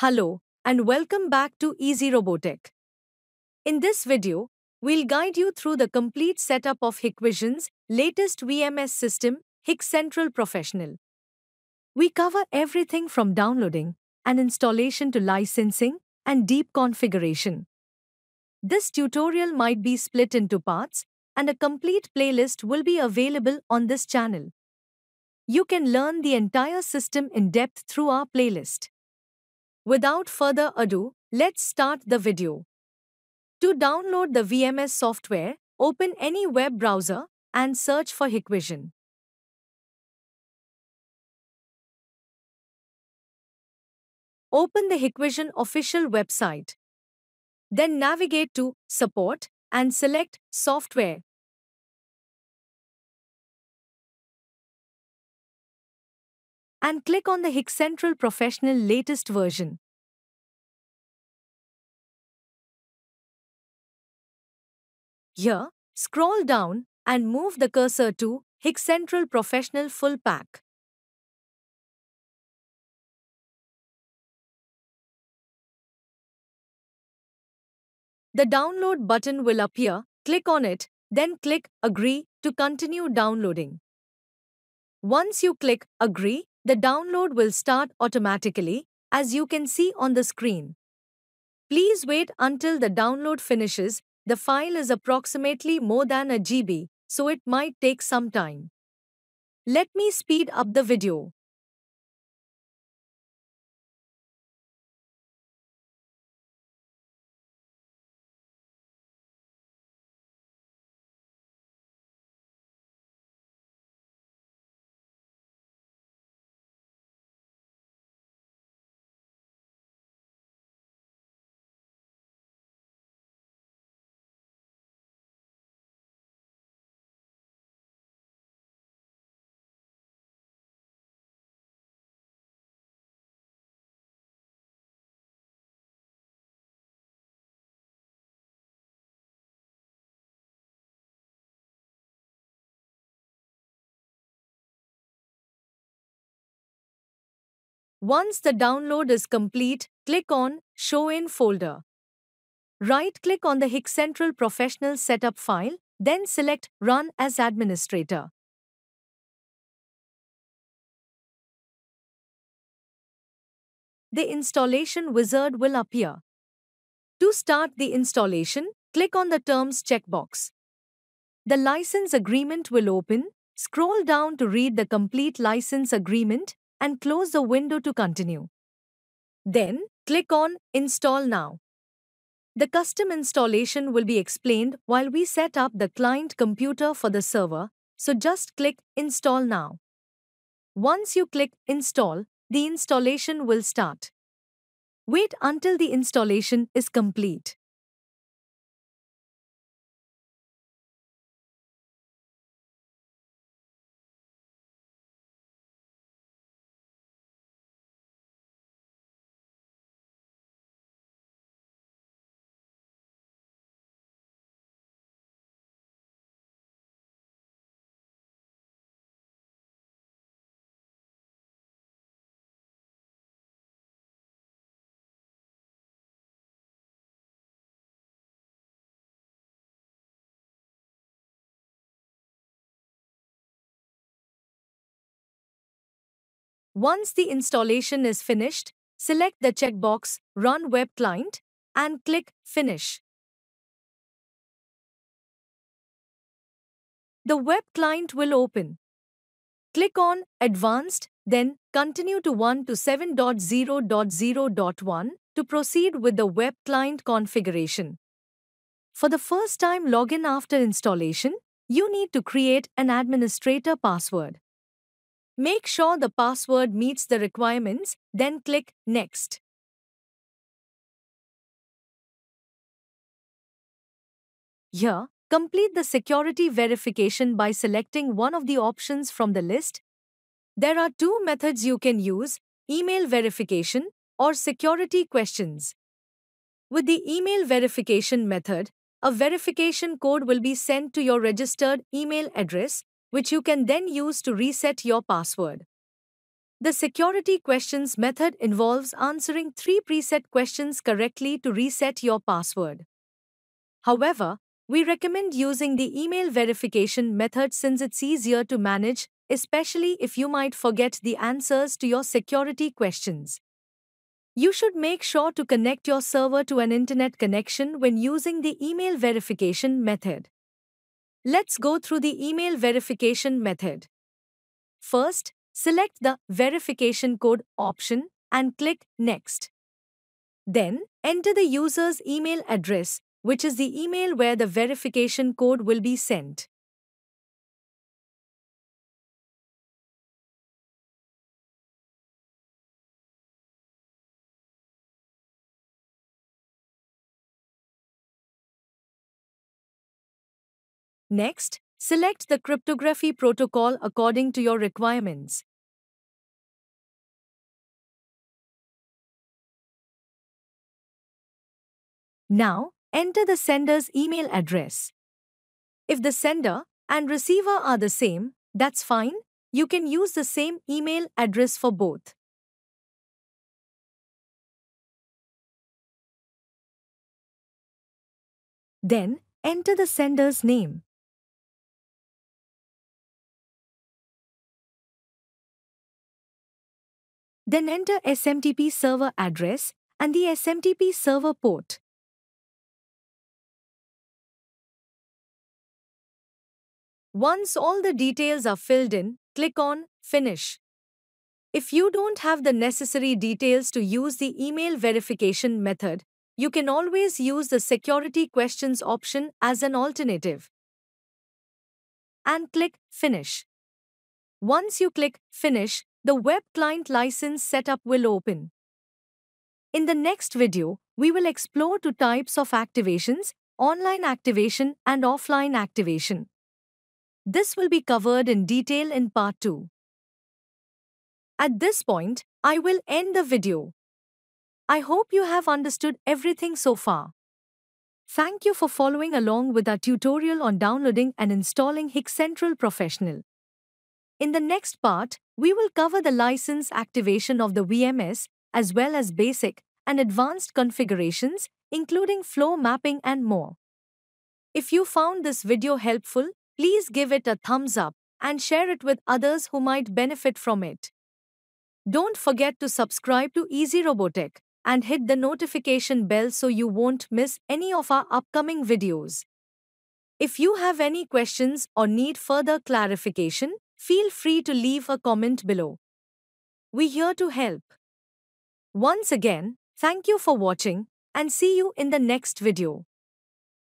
Hello and welcome back to Easy Robotic. In this video, we'll guide you through the complete setup of Hikvision's latest VMS system, Hik Central Professional. We cover everything from downloading and installation to licensing and deep configuration. This tutorial might be split into parts and a complete playlist will be available on this channel. You can learn the entire system in depth through our playlist. Without further ado, let's start the video. To download the VMS software, open any web browser and search for Hikvision. Open the Hikvision official website. Then navigate to Support and select Software and click on the Hicks Central Professional latest version. Here, scroll down and move the cursor to Hicks Central Professional Full Pack. The download button will appear, click on it, then click Agree to continue downloading. Once you click Agree, the download will start automatically, as you can see on the screen. Please wait until the download finishes, the file is approximately more than a GB, so it might take some time. Let me speed up the video. Once the download is complete, click on Show in Folder. Right-click on the Central Professional Setup file, then select Run as Administrator. The installation wizard will appear. To start the installation, click on the Terms checkbox. The license agreement will open. Scroll down to read the complete license agreement and close the window to continue. Then, click on Install Now. The custom installation will be explained while we set up the client computer for the server, so just click Install Now. Once you click Install, the installation will start. Wait until the installation is complete. Once the installation is finished, select the checkbox Run Web Client and click Finish. The web client will open. Click on Advanced, then continue to 1 to 7.0.0.1 to proceed with the web client configuration. For the first time login after installation, you need to create an administrator password. Make sure the password meets the requirements, then click Next. Here, complete the security verification by selecting one of the options from the list. There are two methods you can use, email verification or security questions. With the email verification method, a verification code will be sent to your registered email address which you can then use to reset your password. The security questions method involves answering three preset questions correctly to reset your password. However, we recommend using the email verification method since it's easier to manage, especially if you might forget the answers to your security questions. You should make sure to connect your server to an internet connection when using the email verification method. Let's go through the email verification method. First, select the verification code option and click Next. Then, enter the user's email address, which is the email where the verification code will be sent. Next, select the cryptography protocol according to your requirements. Now, enter the sender's email address. If the sender and receiver are the same, that's fine, you can use the same email address for both. Then, enter the sender's name. Then enter SMTP server address and the SMTP server port. Once all the details are filled in, click on Finish. If you don't have the necessary details to use the email verification method, you can always use the security questions option as an alternative. And click Finish. Once you click Finish, the web client license setup will open. In the next video, we will explore two types of activations, online activation and offline activation. This will be covered in detail in part 2. At this point, I will end the video. I hope you have understood everything so far. Thank you for following along with our tutorial on downloading and installing Hic Central Professional. In the next part, we will cover the license activation of the VMS as well as basic and advanced configurations, including flow mapping and more. If you found this video helpful, please give it a thumbs up and share it with others who might benefit from it. Don't forget to subscribe to Easy Robotic and hit the notification bell so you won't miss any of our upcoming videos. If you have any questions or need further clarification, Feel free to leave a comment below. We're here to help. Once again, thank you for watching and see you in the next video.